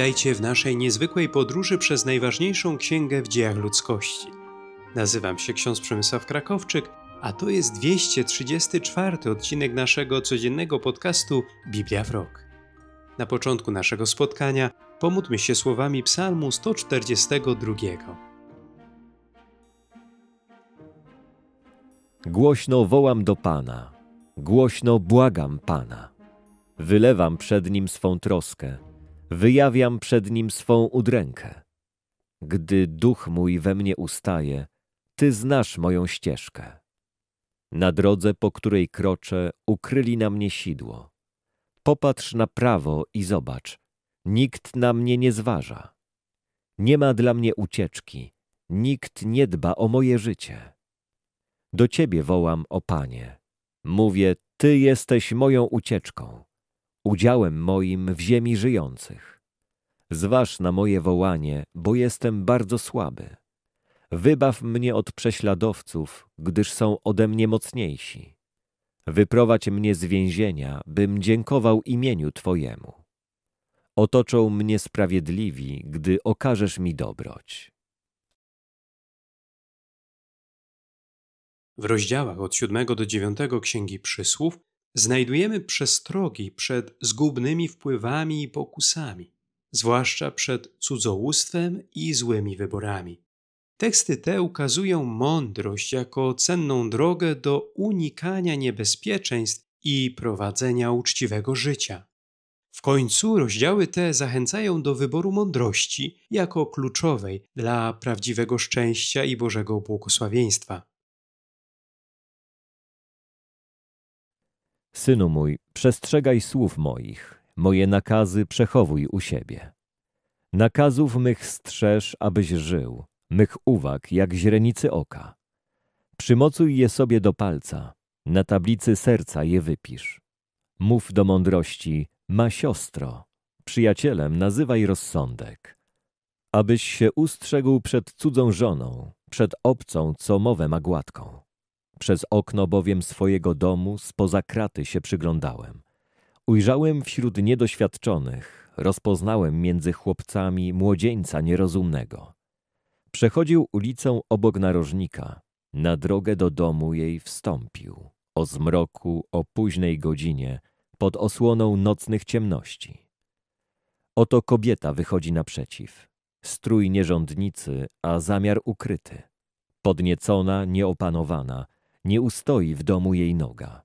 Witajcie w naszej niezwykłej podróży przez najważniejszą księgę w dziejach ludzkości. Nazywam się ksiądz Przemysław Krakowczyk, a to jest 234 odcinek naszego codziennego podcastu Biblia w Rok. Na początku naszego spotkania pomódlmy się słowami Psalmu 142. Głośno wołam do Pana, głośno błagam Pana. Wylewam przed Nim swą troskę wyjawiam przed nim swą udrękę. Gdy duch mój we mnie ustaje, ty znasz moją ścieżkę. Na drodze, po której kroczę, ukryli na mnie sidło. Popatrz na prawo i zobacz, nikt na mnie nie zważa. Nie ma dla mnie ucieczki, nikt nie dba o moje życie. Do Ciebie wołam, o Panie. Mówię, Ty jesteś moją ucieczką udziałem moim w ziemi żyjących. Zważ na moje wołanie, bo jestem bardzo słaby. Wybaw mnie od prześladowców, gdyż są ode mnie mocniejsi. Wyprowadź mnie z więzienia, bym dziękował imieniu Twojemu. Otoczą mnie sprawiedliwi, gdy okażesz mi dobroć. W rozdziałach od 7 do 9 Księgi Przysłów znajdujemy przestrogi przed zgubnymi wpływami i pokusami, zwłaszcza przed cudzołóstwem i złymi wyborami. Teksty te ukazują mądrość jako cenną drogę do unikania niebezpieczeństw i prowadzenia uczciwego życia. W końcu rozdziały te zachęcają do wyboru mądrości jako kluczowej dla prawdziwego szczęścia i Bożego błogosławieństwa. Synu mój, przestrzegaj słów moich, moje nakazy przechowuj u siebie. Nakazów mych strzeż, abyś żył, mych uwag jak źrenicy oka. Przymocuj je sobie do palca, na tablicy serca je wypisz. Mów do mądrości, ma siostro, przyjacielem nazywaj rozsądek. Abyś się ustrzegł przed cudzą żoną, przed obcą, co mowę ma gładką. Przez okno bowiem swojego domu spoza kraty się przyglądałem. Ujrzałem wśród niedoświadczonych, rozpoznałem między chłopcami młodzieńca nierozumnego. Przechodził ulicą obok narożnika. Na drogę do domu jej wstąpił. O zmroku, o późnej godzinie, pod osłoną nocnych ciemności. Oto kobieta wychodzi naprzeciw. Strój nierządnicy, a zamiar ukryty. Podniecona, nieopanowana – nie ustoi w domu jej noga.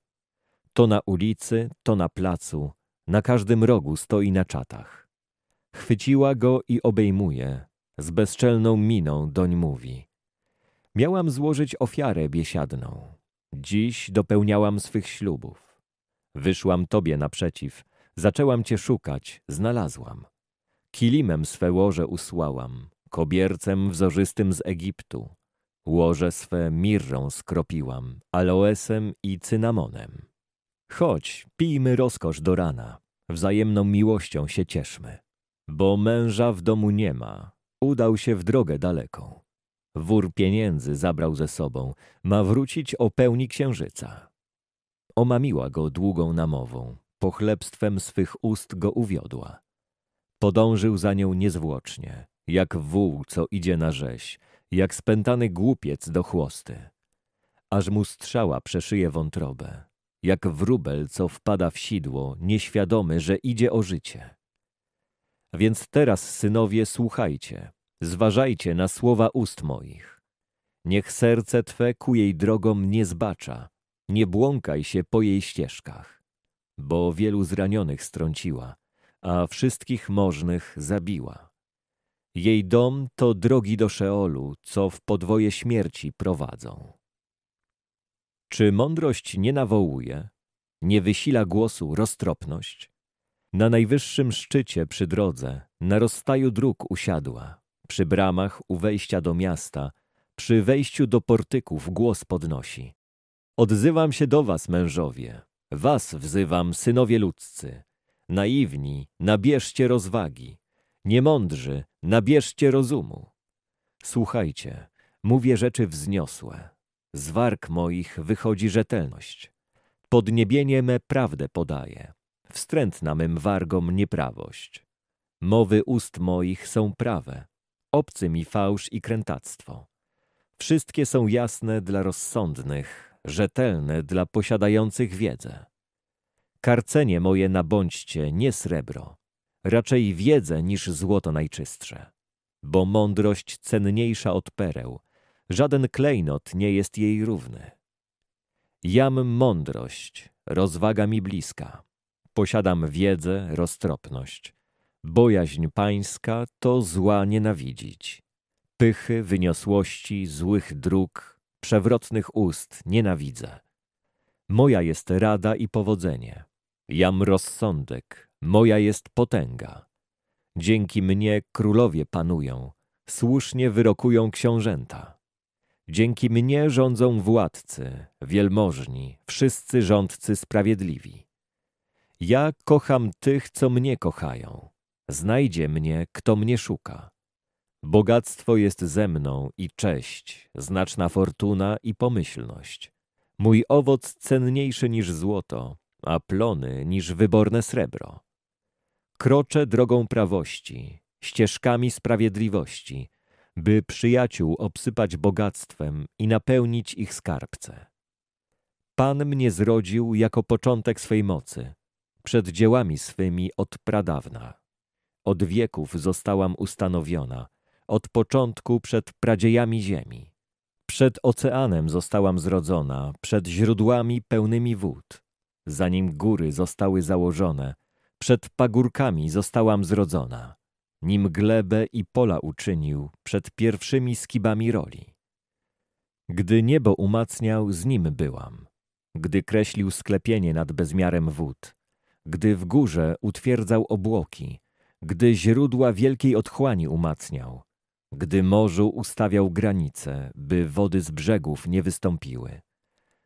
To na ulicy, to na placu, na każdym rogu stoi na czatach. Chwyciła go i obejmuje, z bezczelną miną doń mówi. Miałam złożyć ofiarę biesiadną. Dziś dopełniałam swych ślubów. Wyszłam tobie naprzeciw, zaczęłam cię szukać, znalazłam. Kilimem swe łoże usłałam, kobiercem wzorzystym z Egiptu. Łoże swe mirrą skropiłam, aloesem i cynamonem. Chodź, pijmy rozkosz do rana, wzajemną miłością się cieszmy. Bo męża w domu nie ma, udał się w drogę daleką. Wór pieniędzy zabrał ze sobą, ma wrócić o pełni księżyca. Omamiła go długą namową, pochlebstwem swych ust go uwiodła. Podążył za nią niezwłocznie, jak wół, co idzie na rzeź, jak spętany głupiec do chłosty. Aż mu strzała przeszyje wątrobę, jak wróbel, co wpada w sidło, nieświadomy, że idzie o życie. Więc teraz, synowie, słuchajcie, zważajcie na słowa ust moich. Niech serce Twe ku jej drogom nie zbacza, nie błąkaj się po jej ścieżkach, bo wielu zranionych strąciła, a wszystkich możnych zabiła. Jej dom to drogi do Szeolu, co w podwoje śmierci prowadzą. Czy mądrość nie nawołuje, nie wysila głosu roztropność? Na najwyższym szczycie przy drodze, na rozstaju dróg usiadła, przy bramach u wejścia do miasta, przy wejściu do portyków głos podnosi. Odzywam się do was, mężowie, was wzywam, synowie ludzcy. Naiwni, nabierzcie rozwagi. Niemądrzy, Nabierzcie rozumu. Słuchajcie, mówię rzeczy wzniosłe. Z warg moich wychodzi rzetelność. Podniebienie me prawdę podaje. Wstrętna mym wargom nieprawość. Mowy ust moich są prawe. Obcy mi fałsz i krętactwo. Wszystkie są jasne dla rozsądnych, rzetelne dla posiadających wiedzę. Karcenie moje nabądźcie, nie srebro, raczej wiedzę niż złoto najczystsze. Bo mądrość cenniejsza od pereł, żaden klejnot nie jest jej równy. Jam mądrość, rozwaga mi bliska. Posiadam wiedzę, roztropność. Bojaźń pańska to zła nienawidzić. Pychy, wyniosłości, złych dróg, przewrotnych ust nienawidzę. Moja jest rada i powodzenie. Jam rozsądek, Moja jest potęga. Dzięki mnie królowie panują, słusznie wyrokują książęta. Dzięki mnie rządzą władcy, wielmożni, wszyscy rządcy sprawiedliwi. Ja kocham tych, co mnie kochają. Znajdzie mnie, kto mnie szuka. Bogactwo jest ze mną i cześć, znaczna fortuna i pomyślność. Mój owoc cenniejszy niż złoto, a plony niż wyborne srebro. Kroczę drogą prawości, ścieżkami sprawiedliwości, by przyjaciół obsypać bogactwem i napełnić ich skarbce. Pan mnie zrodził jako początek swej mocy, przed dziełami swymi od pradawna. Od wieków zostałam ustanowiona, od początku przed pradziejami ziemi. Przed oceanem zostałam zrodzona, przed źródłami pełnymi wód, zanim góry zostały założone – przed pagórkami zostałam zrodzona, nim glebę i pola uczynił przed pierwszymi skibami roli. Gdy niebo umacniał, z nim byłam. Gdy kreślił sklepienie nad bezmiarem wód, gdy w górze utwierdzał obłoki, gdy źródła wielkiej otchłani umacniał, gdy morzu ustawiał granice, by wody z brzegów nie wystąpiły,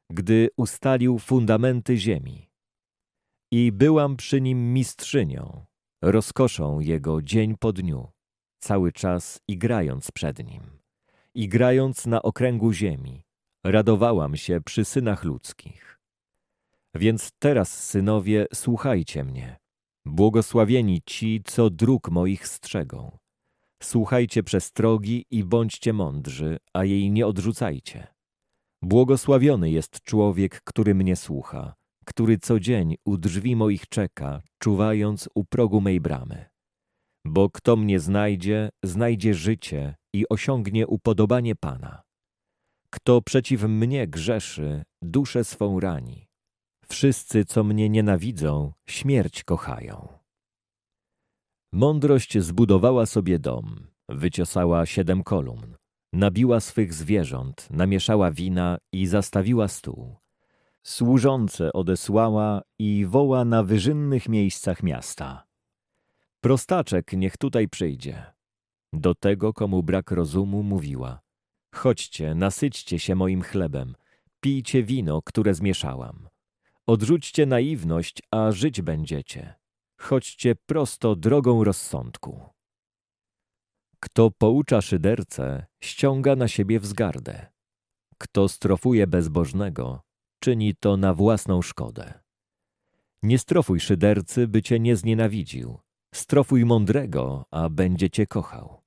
gdy ustalił fundamenty ziemi, i byłam przy nim mistrzynią, rozkoszą jego dzień po dniu, cały czas igrając przed nim, igrając na okręgu ziemi, radowałam się przy synach ludzkich. Więc teraz, synowie, słuchajcie mnie. Błogosławieni ci, co dróg moich strzegą. Słuchajcie przestrogi i bądźcie mądrzy, a jej nie odrzucajcie. Błogosławiony jest człowiek, który mnie słucha który co dzień u drzwi moich czeka, czuwając u progu mej bramy. Bo kto mnie znajdzie, znajdzie życie i osiągnie upodobanie Pana. Kto przeciw mnie grzeszy, duszę swą rani. Wszyscy, co mnie nienawidzą, śmierć kochają. Mądrość zbudowała sobie dom, wyciosała siedem kolumn, nabiła swych zwierząt, namieszała wina i zastawiła stół służące odesłała i woła na wyżynnych miejscach miasta. Prostaczek niech tutaj przyjdzie. Do tego, komu brak rozumu, mówiła. Chodźcie, nasyćcie się moim chlebem, pijcie wino, które zmieszałam. Odrzućcie naiwność, a żyć będziecie. Chodźcie prosto drogą rozsądku. Kto poucza szyderce, ściąga na siebie wzgardę. Kto strofuje bezbożnego, czyni to na własną szkodę. Nie strofuj szydercy, by cię nie znienawidził. Strofuj mądrego, a będzie cię kochał.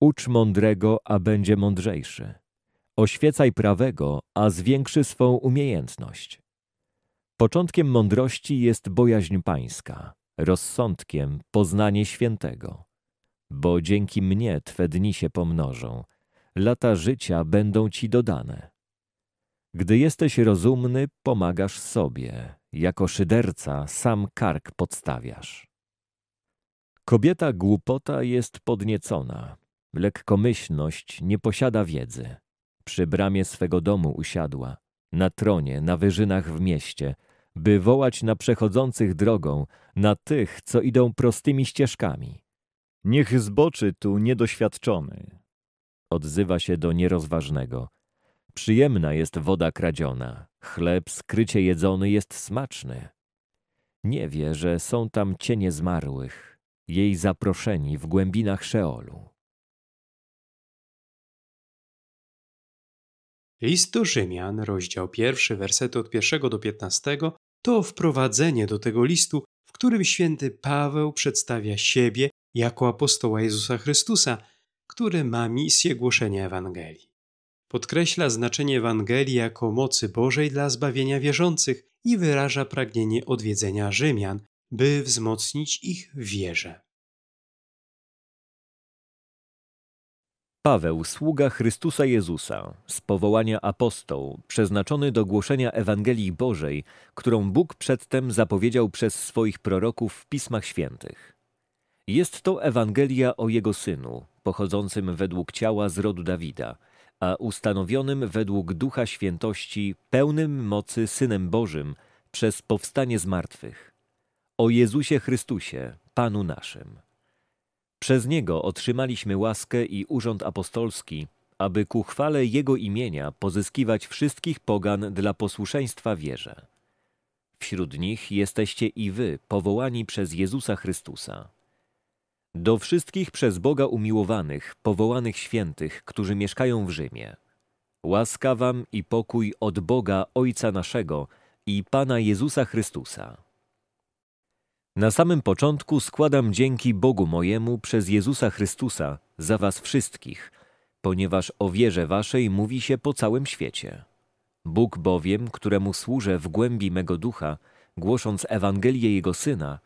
Ucz mądrego, a będzie mądrzejszy. Oświecaj prawego, a zwiększy swą umiejętność. Początkiem mądrości jest bojaźń pańska, rozsądkiem poznanie świętego. Bo dzięki mnie Twe dni się pomnożą, lata życia będą Ci dodane. Gdy jesteś rozumny, pomagasz sobie. Jako szyderca sam kark podstawiasz. Kobieta głupota jest podniecona. Lekkomyślność nie posiada wiedzy. Przy bramie swego domu usiadła, na tronie, na wyżynach w mieście, by wołać na przechodzących drogą, na tych, co idą prostymi ścieżkami. Niech zboczy tu niedoświadczony, odzywa się do nierozważnego – Przyjemna jest woda kradziona, chleb skrycie jedzony jest smaczny. Nie wie, że są tam cienie zmarłych, jej zaproszeni w głębinach Szeolu. List do Rzymian, rozdział pierwszy, wersety od pierwszego do piętnastego, to wprowadzenie do tego listu, w którym święty Paweł przedstawia siebie jako apostoła Jezusa Chrystusa, który ma misję głoszenia Ewangelii. Podkreśla znaczenie Ewangelii jako mocy Bożej dla zbawienia wierzących i wyraża pragnienie odwiedzenia Rzymian, by wzmocnić ich wierze. Paweł, sługa Chrystusa Jezusa, z powołania apostoł, przeznaczony do głoszenia Ewangelii Bożej, którą Bóg przedtem zapowiedział przez swoich proroków w Pismach Świętych. Jest to Ewangelia o Jego Synu, pochodzącym według ciała z rodu Dawida – a ustanowionym według Ducha Świętości, pełnym mocy Synem Bożym przez powstanie z martwych. O Jezusie Chrystusie, Panu naszym. Przez Niego otrzymaliśmy łaskę i urząd apostolski, aby ku chwale Jego imienia pozyskiwać wszystkich pogan dla posłuszeństwa wierze. Wśród nich jesteście i wy, powołani przez Jezusa Chrystusa. Do wszystkich przez Boga umiłowanych, powołanych świętych, którzy mieszkają w Rzymie. Łaska wam i pokój od Boga Ojca naszego i Pana Jezusa Chrystusa. Na samym początku składam dzięki Bogu mojemu przez Jezusa Chrystusa za was wszystkich, ponieważ o wierze waszej mówi się po całym świecie. Bóg bowiem, któremu służę w głębi mego ducha, głosząc Ewangelię Jego Syna,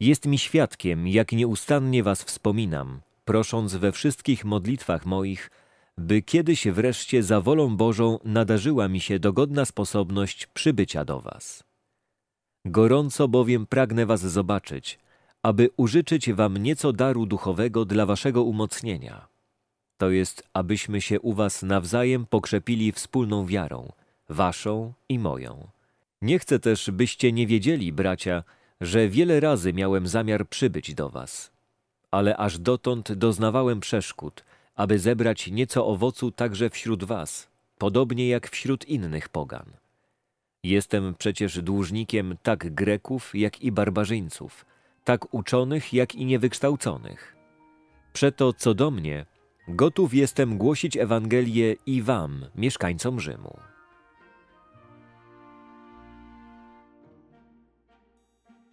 jest mi świadkiem, jak nieustannie was wspominam, prosząc we wszystkich modlitwach moich, by kiedyś wreszcie za wolą Bożą nadarzyła mi się dogodna sposobność przybycia do was. Gorąco bowiem pragnę was zobaczyć, aby użyczyć wam nieco daru duchowego dla waszego umocnienia. To jest, abyśmy się u was nawzajem pokrzepili wspólną wiarą, waszą i moją. Nie chcę też, byście nie wiedzieli, bracia, że wiele razy miałem zamiar przybyć do was, ale aż dotąd doznawałem przeszkód, aby zebrać nieco owocu także wśród was, podobnie jak wśród innych pogan. Jestem przecież dłużnikiem tak Greków, jak i barbarzyńców, tak uczonych, jak i niewykształconych. Przeto co do mnie, gotów jestem głosić Ewangelię i wam, mieszkańcom Rzymu.